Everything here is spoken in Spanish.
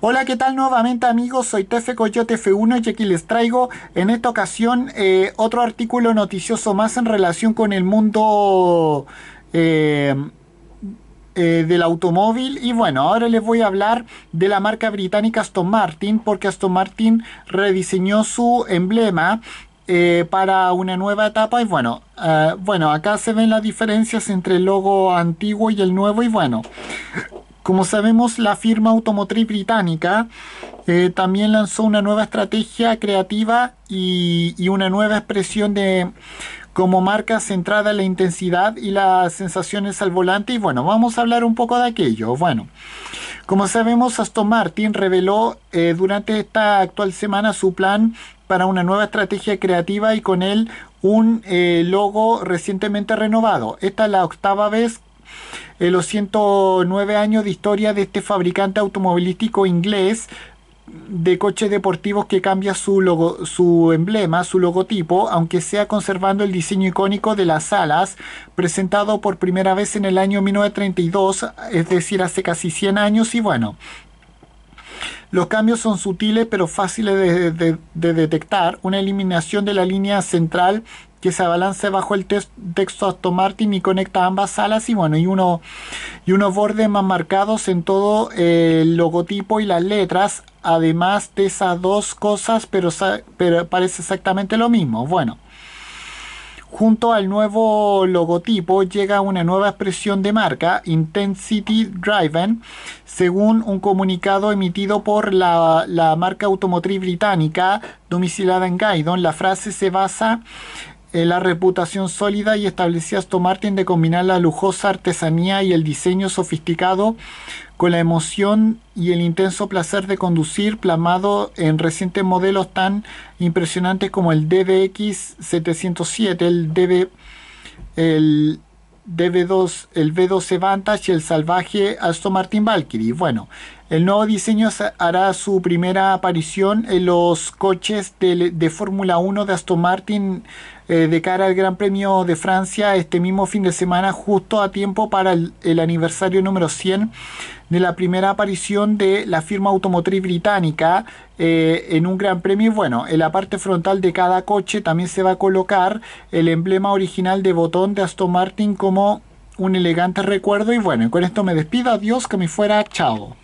Hola, ¿qué tal nuevamente amigos? Soy Tefe Coyote F1 y aquí les traigo en esta ocasión eh, otro artículo noticioso más en relación con el mundo eh, eh, del automóvil. Y bueno, ahora les voy a hablar de la marca británica Aston Martin porque Aston Martin rediseñó su emblema para una nueva etapa y bueno, bueno, acá se ven las diferencias entre el logo antiguo y el nuevo y bueno, como sabemos, la firma automotriz británica eh, también lanzó una nueva estrategia creativa y, una nueva expresión de como marca centrada en la intensidad y las sensaciones al volante. Y bueno, vamos a hablar un poco de aquello. Bueno, como sabemos, Aston Martin reveló eh, durante esta actual semana su plan para una nueva estrategia creativa y con él un eh, logo recientemente renovado. Esta es la octava vez en eh, los 109 años de historia de este fabricante automovilístico inglés de coches deportivos que cambia su, logo, su emblema, su logotipo, aunque sea conservando el diseño icónico de las alas, presentado por primera vez en el año 1932, es decir, hace casi 100 años y bueno, los cambios son sutiles pero fáciles de, detectar. Una eliminación de la línea central que se abalance bajo el texto Aston Martin y conecta ambas alas y bueno, y, uno, y unos bordes más marcados en todo el logotipo y las letras, además de esas dos cosas, pero, parece exactamente lo mismo. Bueno. Junto al nuevo logotipo llega una nueva expresión de marca, Intensity Driven, según un comunicado emitido por la, la marca automotriz británica domicilada en Gaydon. La frase se basa la reputación sólida y establecía Aston Martin de combinar la lujosa artesanía y el diseño sofisticado con la emoción y el intenso placer de conducir plamado en recientes modelos tan impresionantes como el DBX 707, el DB el DB2, el V12 Vantage y el salvaje Aston Martin Valkyrie. Bueno, el nuevo diseño hará su primera aparición en los coches de, Fórmula 1 de Aston Martin eh, de cara al Gran Premio de Francia este mismo fin de semana, justo a tiempo para el, aniversario número 100 de la primera aparición de la firma automotriz británica eh, en un gran premio. Y bueno, en la parte frontal de cada coche también se va a colocar el emblema original de botón de Aston Martin como un elegante recuerdo. Y bueno, con esto me despido. Adiós, que me fuera. Chao.